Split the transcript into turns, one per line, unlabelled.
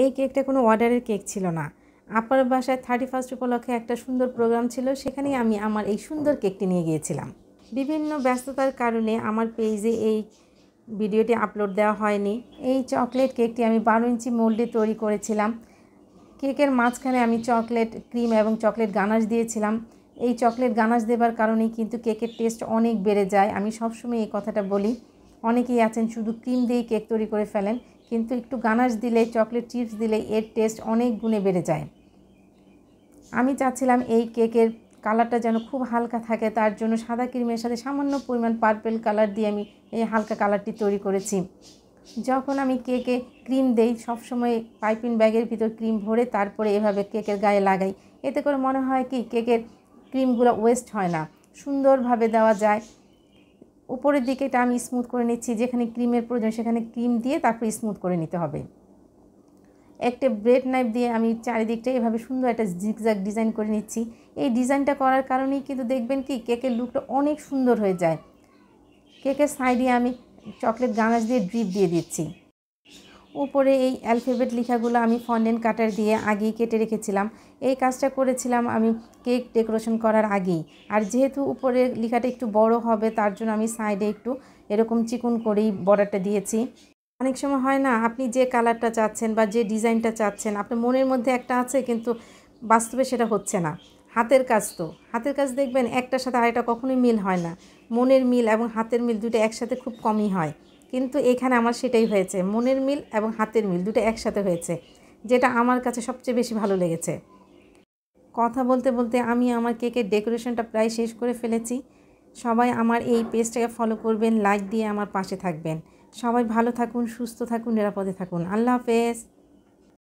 এই কেকটা কোনো অর্ডারের কেক ছিল না আপার বাসায় থার্টি ফার্স্ট উপলক্ষে একটা সুন্দর প্রোগ্রাম ছিল সেখানেই আমি আমার এই সুন্দর কেকটি নিয়ে গিয়েছিলাম বিভিন্ন ব্যস্ততার কারণে আমার পেজে এই ভিডিওটি আপলোড দেওয়া হয়নি এই চকলেট কেকটি আমি বারো ইঞ্চি মোল্ডে তৈরি করেছিলাম কেকের মাঝখানে আমি চকলেট ক্রিম এবং চকলেট গানাশ দিয়েছিলাম এই চকলেট গানাশ দেবার কারণেই কিন্তু কেকের টেস্ট অনেক বেড়ে যায় আমি সবসময় এই কথাটা বলি অনেকেই আছেন শুধু ক্রিম দিয়ে কেক তৈরি করে ফেলেন কিন্তু একটু গানাশ দিলে চকলেট চিপস দিলে এর টেস্ট অনেক গুণে বেড়ে যায় আমি চাচ্ছিলাম এই কেকের কালারটা যেন খুব হালকা থাকে তার জন্য সাদা ক্রিমের সাথে সামান্য পরিমাণ পার্পেল কালার দিয়ে আমি এই হালকা কালারটি তৈরি করেছি যখন আমি কেকে ক্রিম দেই সবসময় পাইপিন ব্যাগের ভিতর ক্রিম ভরে তারপরে এভাবে কেকের গায়ে লাগাই এতে করে মনে হয় কি কেকের ক্রিমগুলো ওয়েস্ট হয় না সুন্দরভাবে দেওয়া যায় উপরের দিকে এটা আমি স্মুথ করে নিচ্ছি যেখানে ক্রিমের প্রয়োজন সেখানে ক্রিম দিয়ে তারপর স্মুথ করে নিতে হবে একটা ব্রেড নাইফ দিয়ে আমি চারিদিকটা এভাবে সুন্দর একটা জিগজাগ ডিজাইন করে নিচ্ছি এই ডিজাইনটা করার কারণেই কিন্তু দেখবেন কি কেকের লুকটা অনেক সুন্দর হয়ে যায় কেকের সাইডে আমি চকলেট গানাশ দিয়ে ড্রিপ দিয়ে দিচ্ছি উপরে এই অ্যালফেবেট লেখাগুলো আমি ফন্ডেন কাটার দিয়ে আগেই কেটে রেখেছিলাম এই কাজটা করেছিলাম আমি কেক ডেকোরেশন করার আগেই আর যেহেতু উপরে লেখাটা একটু বড় হবে তার জন্য আমি সাইডে একটু এরকম চিকুন করেই বর্ডারটা দিয়েছি অনেক সময় হয় না আপনি যে কালারটা চাচ্ছেন বা যে ডিজাইনটা চাচ্ছেন আপনার মনের মধ্যে একটা আছে কিন্তু বাস্তবে সেটা হচ্ছে না হাতের কাজ তো হাতের কাজ দেখবেন একটার সাথে আরেকটা কখনোই মিল হয় না মনের মিল এবং হাতের মিল দুটো একসাথে খুব কমই হয় কিন্তু এখানে আমার সেটাই হয়েছে মনের মিল এবং হাতের মিল দুটো একসাথে হয়েছে যেটা আমার কাছে সবচেয়ে বেশি ভালো লেগেছে কথা বলতে বলতে আমি আমার কেকের ডেকোরেশনটা প্রায় শেষ করে ফেলেছি সবাই আমার এই পেজটাকে ফলো করবেন লাইক দিয়ে আমার পাশে থাকবেন সবাই ভালো থাকুন সুস্থ থাকুন নিরাপদে থাকুন আল্লাহ হাফেজ